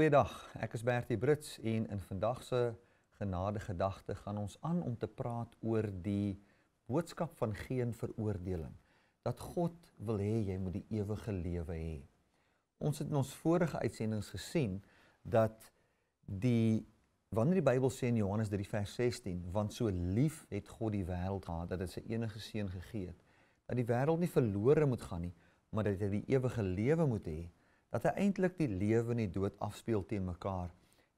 Goeiedag. Ek is Bertie Brits en in vandag se genade gedagte gaan ons aan om te praat oor die boodskap van geen veroordeling. Dat God wil hê jy moet die ewige lewe hê. Ons het in ons vorige uitsendings gesien dat die wanneer die Bybel sê in Johannes 3 vers 16, want so lief het God die wêreld gehad dat hy sy enige seun gegee het, dat die wêreld nie verlore moet gaan nie, maar dat hy die ewige lewe moet hê dat hy eintlik die lewe en die dood afspeel teen mekaar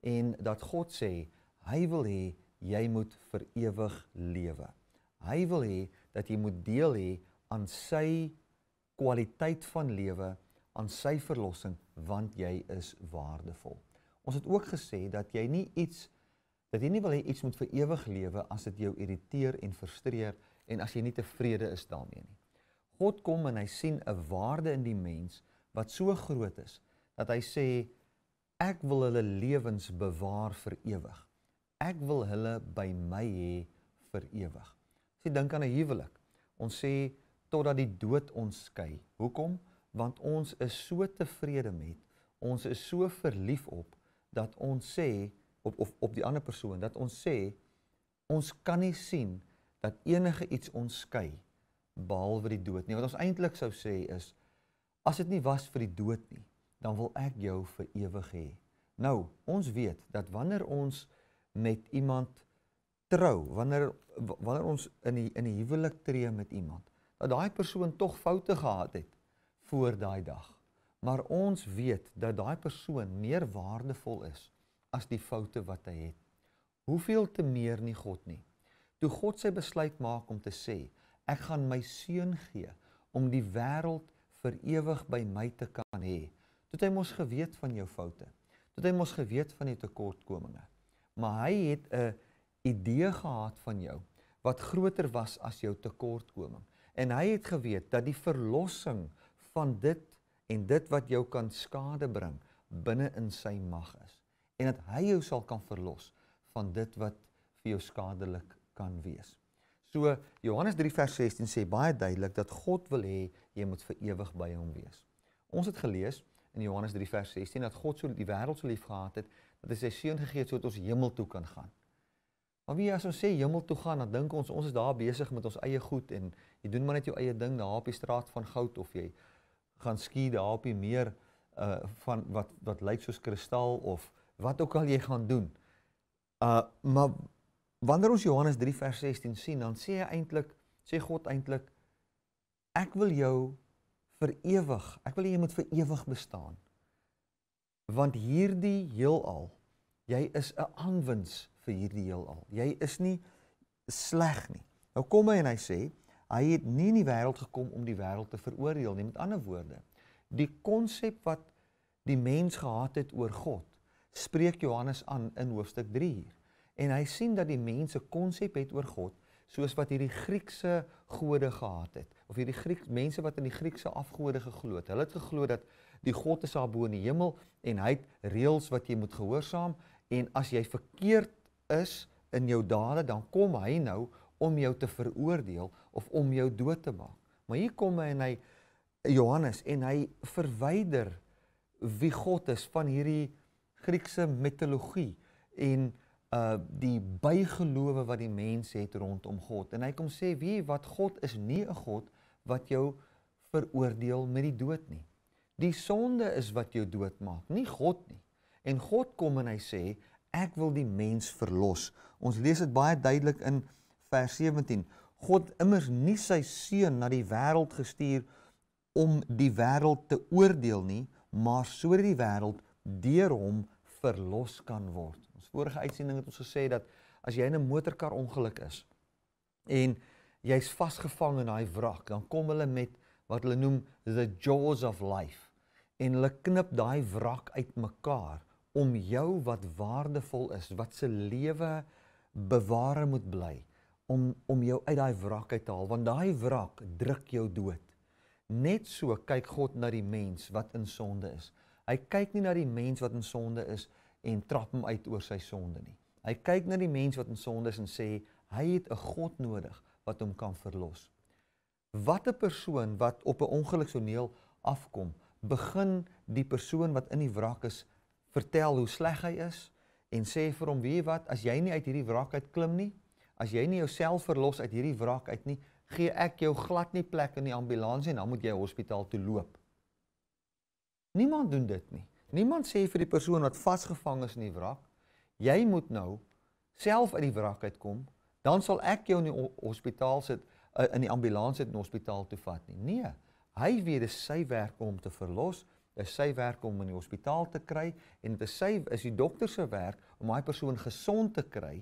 en dat God sê hy wil hê jy moet vir ewig lewe. Hy wil hê dat jy moet deel hê aan sy kwaliteit van lewe, aan sy verlossing want jy is waardevol. Ons het ook gesê dat jy nie iets dat jy nie wil hê iets moet vir ewig lewe as dit jou irriteer en frustreer en as jy nie tevrede is daarmee nie. God kom en hy sien 'n waarde in die mens wat so groot is dat hy sê ek wil hulle lewens bewaar vir ewig. Ek wil hulle by my hê vir ewig. As jy dink aan 'n huwelik, ons sê totdat die dood ons skei. Hoekom? Want ons is so tevrede met, ons is so verlief op dat ons sê op of op die ander persoon dat ons sê ons kan nie sien dat enige iets ons skei behalwe die dood nie. Wat ons eintlik sou sê is As dit nie was vir die dood nie, dan wil ek jou vir ewig hê. Nou, ons weet dat wanneer ons met iemand trou, wanneer wanneer ons in die in die huwelik tree met iemand, dat daai persoon tog foute gehad het voor daai dag. Maar ons weet dat daai persoon meer waardevol is as die foute wat hy het. Hoeveel te meer nie God nie. Toe God sy besluit maak om te sê, ek gaan my seun gee om die wêreld vir ewig by my te kan hê. Toe het hy mos geweet van jou foute. Toe het hy mos geweet van die tekortkominge. Maar hy het 'n idee gehad van jou wat groter was as jou tekortkoming. En hy het geweet dat die verlossing van dit en dit wat jou kan skade bring binne in sy mag is en dat hy jou sal kan verlos van dit wat vir jou skadelik kan wees. So Johannes 3 vers 16 sê baie duidelik dat God wil hê jy moet vir ewig by hom wees. Ons het gelees in Johannes 3 vers 16 dat God so die wêreld so lief gehad het dat hy sy seun gegee het sodat ons hemel toe kan gaan. Maar wie as ons sê hemel toe gaan, dan dink ons ons is daar besig met ons eie goed en jy doen maar net jou eie ding daar op die straat van goud of jy gaan ski daar op die meer uh van wat wat lyk soos kristal of wat ook al jy gaan doen. Uh maar wanneer ons Johannes 3 vers 16 sien, dan sê hy eintlik, sê God eintlik ek wil jou vir ewig, ek wil hê jy moet vir ewig bestaan. Want hierdie heelal, jy is 'n aanwins vir hierdie heelal. Jy is nie sleg nie. Nou kom hy en hy sê, hy het nie in die wêreld gekom om die wêreld te veroordeel nie. Met ander woorde, die konsep wat die mens gehad het oor God, spreek Johannes aan in hoofstuk 3 hier en hy sien dat die mense konsep het oor God soos wat hierdie Griekse gode gehad het of hierdie Griek mense wat in die Griekse afgode geglo het. Hulle het geglo dat die God is daar bo in die hemel en hy het reëls wat jy moet gehoorsaam en as jy verkeerd is in jou dade dan kom hy nou om jou te veroordeel of om jou dood te maak. Maar hier kom hy en hy Johannes en hy verwyder wie God is van hierdie Griekse mitologie en uh die bygelowe wat die mens het rondom God. En hy kom sê, "Wie wat God is nie 'n God wat jou veroordeel met die dood nie. Die sonde is wat jou doodmaak, nie God nie." En God kom en hy sê, "Ek wil die mens verlos." Ons lees dit baie duidelik in vers 17. God immers nie sy seun na die wêreld gestuur om die wêreld te oordeel nie, maar sodat die wêreld deur hom verlos kan word vorige uitsending het ons gesê dat as jy in 'n motorkar ongeluk is en jy's vasgevang in daai wrak, dan kom hulle met wat hulle noem the jaws of life en hulle knip daai wrak uitmekaar om jou wat waardevol is, wat se lewe beware moet bly om om jou uit daai wrak uit te haal want daai wrak druk jou dood. Net so kyk God na die mens wat in sonde is. Hy kyk nie na die mens wat in sonde is nie en trap hom uit oor sy sonde nie. Hy kyk na die mens wat in sonde is en sê hy het 'n God nodig wat hom kan verlos. Wat 'n persoon wat op 'n ongeluksoneel afkom, begin die persoon wat in die wrak is vertel hoe sleg hy is en sê vir hom wie wat as jy nie uit hierdie wrak uit klim nie, as jy nie jouself verlos uit hierdie wrak uit nie, gee ek jou glad nie plek in die ambulans en dan moet jy hospitaal toe loop. Niemand doen dit nie. Niemand sê vir die persoon wat vasgevang is in die wrak, jy moet nou self uit die wrak uitkom, dan sal ek jou in die hospitaal sit eh, in die ambulans sit in die hospitaal toe vat nie. Nee, hy weet dis sy werk om te verlos, dis sy werk om in die hospitaal te kry en dit is sy is die dokter se werk om daai persoon gesond te kry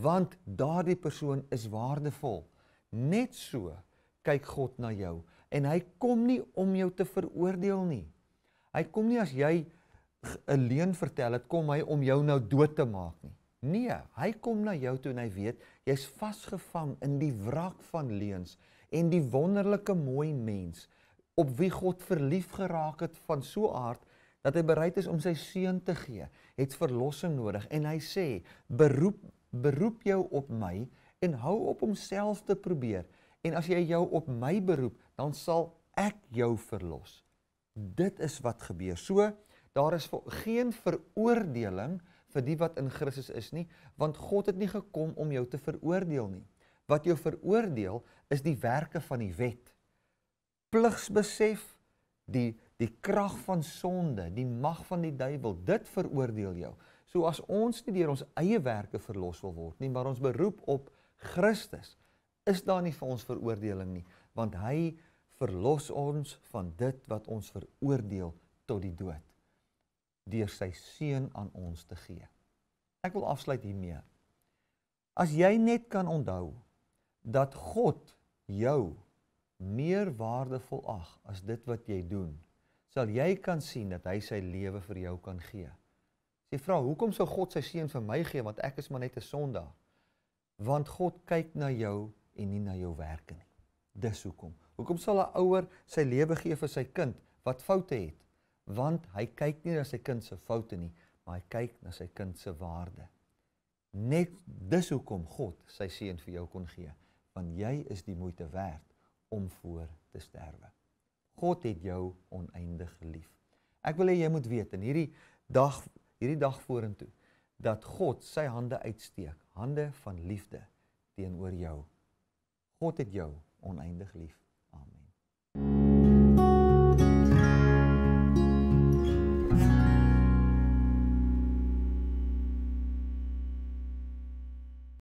want daardie persoon is waardevol. Net so kyk God na jou en hy kom nie om jou te veroordeel nie. Hy kom nie as jy 'n leuen vertel het, kom hy om jou nou dood te maak nie. Nee, hy kom na jou toe en hy weet jy's vasgevang in die wrak van leuns en die wonderlike mooi mens op wie God verlief geraak het van so aard dat hy bereid is om sy seun te gee, het verlossing nodig en hy sê, "Beroep beroep jou op my en hou op om self te probeer en as jy jou op my beroep, dan sal ek jou verlos." Dit is wat gebeur. So daar is geen veroordeling vir die wat in Christus is nie, want God het nie gekom om jou te veroordeel nie. Wat jou veroordeel is die werke van die wet. Pligsbesef, die die krag van sonde, die mag van die duiwel, dit veroordeel jou. So as ons nie deur ons eie werke verlos wil word nie, maar ons beroep op Christus, is daar nie vir ons veroordeling nie, want hy verlos ons van dit wat ons veroordeel tot die dood deur sy seun aan ons te gee. Ek wil afsluit hiermee. As jy net kan onthou dat God jou meer waardevol ag as dit wat jy doen, sal jy kan sien dat hy sy lewe vir jou kan gee. Sê vra, hoekom sou God sy seun vir my gee want ek is maar net 'n sondaar? Want God kyk na jou en nie na jou werke nie. Dis hoekom. Hoekom sal 'n ouer sy lewe gee vir sy kind wat foute het? want hy kyk nie na sy kind se foute nie, maar hy kyk na sy kind se waarde. Net dis hoekom God sy seun vir jou kon gee, want jy is die moeite werd om voor te sterwe. God het jou oneindig lief. Ek wil hê jy moet weet in hierdie dag hierdie dag vorentoe dat God sy hande uitsteek, hande van liefde teenoor jou. God het jou oneindig lief.